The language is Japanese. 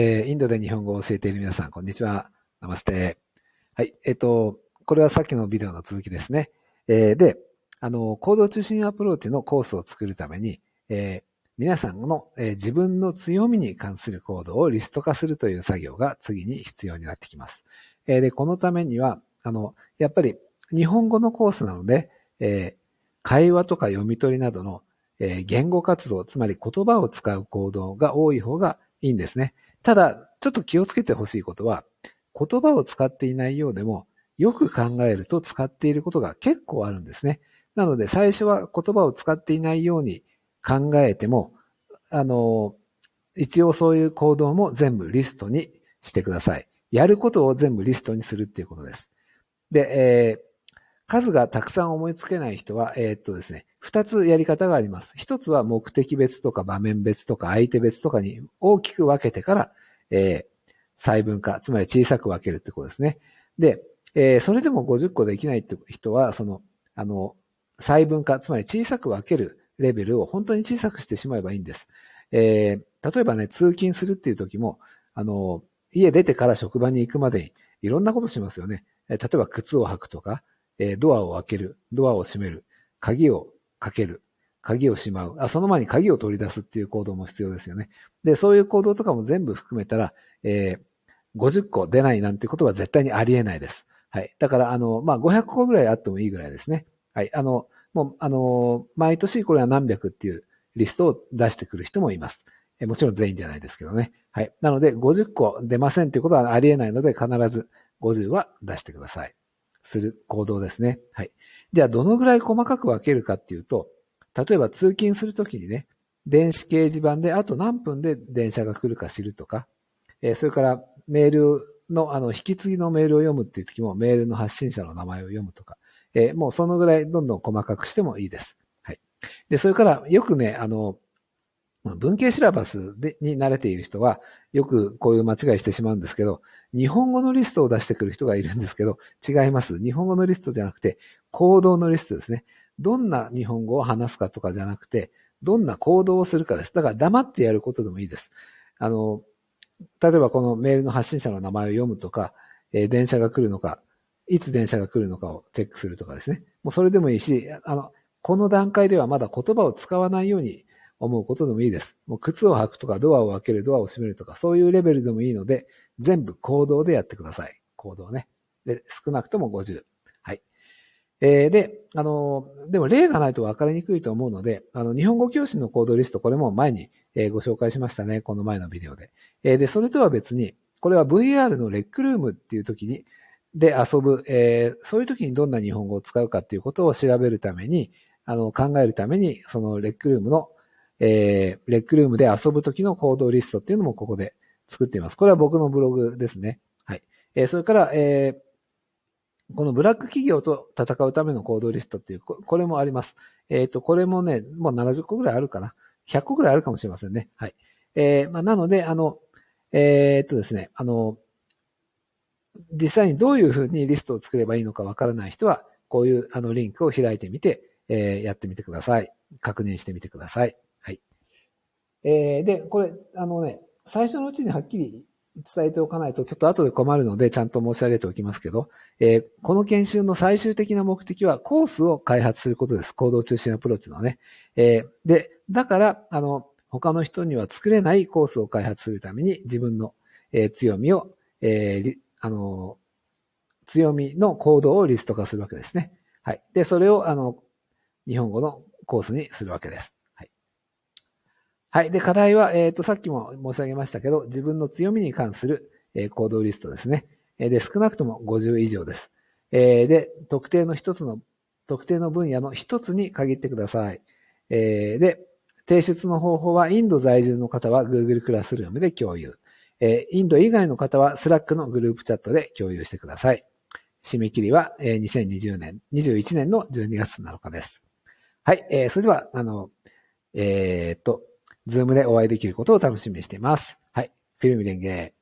えー、インドで日本語を教えている皆さん、こんにちは。ナマステ。はい。えっ、ー、と、これはさっきのビデオの続きですね。えー、で、あの、行動中心アプローチのコースを作るために、えー、皆さんの、えー、自分の強みに関する行動をリスト化するという作業が次に必要になってきます。えー、で、このためには、あの、やっぱり日本語のコースなので、えー、会話とか読み取りなどの、えー、言語活動、つまり言葉を使う行動が多い方がいいんですね。ただ、ちょっと気をつけてほしいことは、言葉を使っていないようでも、よく考えると使っていることが結構あるんですね。なので、最初は言葉を使っていないように考えても、あの、一応そういう行動も全部リストにしてください。やることを全部リストにするっていうことです。で、えー、数がたくさん思いつけない人は、えー、っとですね、二つやり方があります。一つは目的別とか場面別とか相手別とかに大きく分けてから、えー、細分化、つまり小さく分けるってことですね。で、えー、それでも50個できないって人は、その、あの、細分化、つまり小さく分けるレベルを本当に小さくしてしまえばいいんです。えー、例えばね、通勤するっていう時も、あの、家出てから職場に行くまでにいろんなことしますよね。例えば靴を履くとか、えドアを開ける、ドアを閉める、鍵をかける。鍵をしまう。あ、その前に鍵を取り出すっていう行動も必要ですよね。で、そういう行動とかも全部含めたら、えー、50個出ないなんてことは絶対にありえないです。はい。だから、あの、まあ、500個ぐらいあってもいいぐらいですね。はい。あの、もう、あの、毎年これは何百っていうリストを出してくる人もいます。えもちろん全員じゃないですけどね。はい。なので、50個出ませんっていうことはありえないので、必ず50は出してください。する行動ですね。はい。じゃあどのぐらい細かく分けるかっていうと、例えば通勤するときにね、電子掲示板であと何分で電車が来るか知るとか、えそれからメールの、あの、引き継ぎのメールを読むっていう時もメールの発信者の名前を読むとか、えもうそのぐらいどんどん細かくしてもいいです。はい。で、それからよくね、あの、この文系シラバスでに慣れている人は、よくこういう間違いしてしまうんですけど、日本語のリストを出してくる人がいるんですけど、違います。日本語のリストじゃなくて、行動のリストですね。どんな日本語を話すかとかじゃなくて、どんな行動をするかです。だから黙ってやることでもいいです。あの、例えばこのメールの発信者の名前を読むとか、えー、電車が来るのか、いつ電車が来るのかをチェックするとかですね。もうそれでもいいし、あの、この段階ではまだ言葉を使わないように思うことでもいいです。もう靴を履くとかドアを開けるドアを閉めるとかそういうレベルでもいいので、全部行動でやってください。行動ね。で、少なくとも50。はい。えー、で、あの、でも例がないと分かりにくいと思うので、あの、日本語教師の行動リスト、これも前に、えー、ご紹介しましたね。この前のビデオで。えー、で、それとは別に、これは VR のレックルームっていう時に、で遊ぶ、えー、そういう時にどんな日本語を使うかっていうことを調べるために、あの、考えるために、そのレックルームのえー、レックルームで遊ぶ時の行動リストっていうのもここで作っています。これは僕のブログですね。はい。えー、それから、えー、このブラック企業と戦うための行動リストっていう、これもあります。えっ、ー、と、これもね、もう70個ぐらいあるかな。100個ぐらいあるかもしれませんね。はい。えー、まあ、なので、あの、えー、っとですね、あの、実際にどういうふうにリストを作ればいいのかわからない人は、こういうあのリンクを開いてみて、えー、やってみてください。確認してみてください。えー、で、これ、あのね、最初のうちにはっきり伝えておかないと、ちょっと後で困るので、ちゃんと申し上げておきますけど、えー、この研修の最終的な目的は、コースを開発することです。行動中心アプローチのね。えー、で、だから、あの、他の人には作れないコースを開発するために、自分の、えー、強みを、えー、あの、強みの行動をリスト化するわけですね。はい。で、それを、あの、日本語のコースにするわけです。はい。で、課題は、えっ、ー、と、さっきも申し上げましたけど、自分の強みに関する、えー、行動リストですね。えで、少なくとも50以上です。えー、で、特定の一つの、特定の分野の一つに限ってください。えー、で、提出の方法は、インド在住の方は Google クラスルームで共有。えインド以外の方は Slack のグループチャットで共有してください。締め切りは、え2020年、21年の12月7日です。はい。えー、それでは、あの、えっと、ズームでお会いできることを楽しみにしています。はい。フィルム連携。